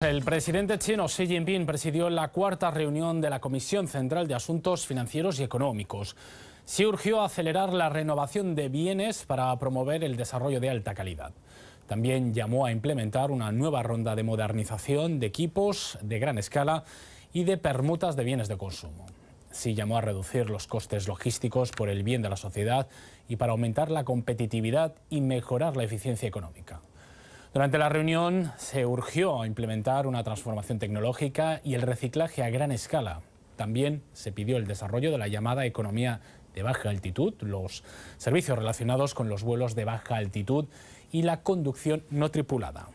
El presidente chino Xi Jinping presidió la cuarta reunión de la Comisión Central de Asuntos Financieros y Económicos. se urgió a acelerar la renovación de bienes para promover el desarrollo de alta calidad. También llamó a implementar una nueva ronda de modernización de equipos de gran escala y de permutas de bienes de consumo. se llamó a reducir los costes logísticos por el bien de la sociedad y para aumentar la competitividad y mejorar la eficiencia económica. Durante la reunión se urgió a implementar una transformación tecnológica y el reciclaje a gran escala. También se pidió el desarrollo de la llamada economía de baja altitud, los servicios relacionados con los vuelos de baja altitud y la conducción no tripulada.